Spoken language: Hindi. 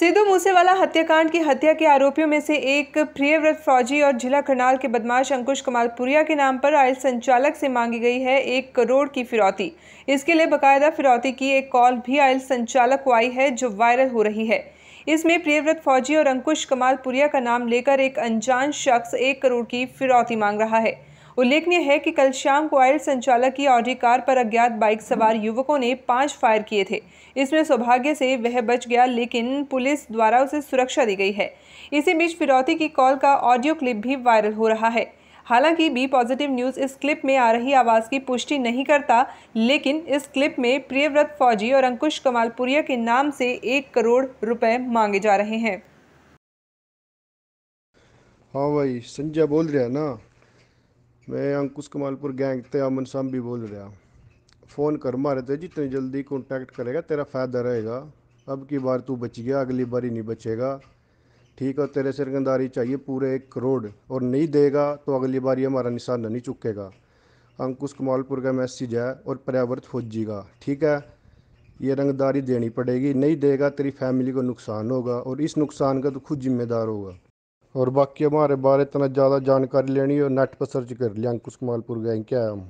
सिद्धू मूसेवाला हत्याकांड की हत्या के आरोपियों में से एक प्रियव्रत फौजी और जिला करनाल के बदमाश अंकुश कुमार पुरिया के नाम पर आयल संचालक से मांगी गई है एक करोड़ की फिरौती इसके लिए बकायदा फिरौती की एक कॉल भी आयल संचालक को आई है जो वायरल हो रही है इसमें प्रियव्रत फौजी और अंकुश कमाल पुरिया का नाम लेकर एक अनजान शख्स एक करोड़ की फिरौती मांग रहा है उल्लेखनीय है कि कल शाम को आयल संचालक की ऑडी कार पर अज्ञात बाइक सवार युवकों ने पांच फायर किए थे इसमें सौभाग्य से वह बच गया लेकिन पुलिस द्वारा उसे सुरक्षा दी गई है इसी बीच फिरौती की कॉल का ऑडियो क्लिप भी वायरल हो रहा है हालांकि बी पॉजिटिव न्यूज़ इस क्लिप में आ रही आवाज़ की पुष्टि नहीं करता लेकिन इस क्लिप में प्रियव्रत फौजी और अंकुश कमालपुरिया के नाम से एक करोड़ रुपए मांगे जा रहे हैं हाँ भाई संजय बोल रहा है ना मैं अंकुश कमालपुर गैंग से अमन सांबी बोल रहा फ़ोन कर मारे तो जितनी जल्दी कॉन्टैक्ट करेगा तेरा फ़ायदा रहेगा अब की बार तू बच गया अगली बारी नहीं बचेगा ठीक है तेरे सिरगंदारी चाहिए पूरे एक करोड़ और नहीं देगा तो अगली बार ये हमारा निशाना नहीं चुकेगा अंकुश कमालपुर का मैसेज है और पर्यावरण फौजी का ठीक है ये रंगदारी देनी पड़ेगी नहीं देगा तेरी फैमिली को नुकसान होगा और इस नुकसान का तो खुद जिम्मेदार होगा और बाकी हमारे बारे इतना ज़्यादा जानकारी लेनी हो नेट पर सर्च कर लें अंकुश मालपुर गैंग क्या है हम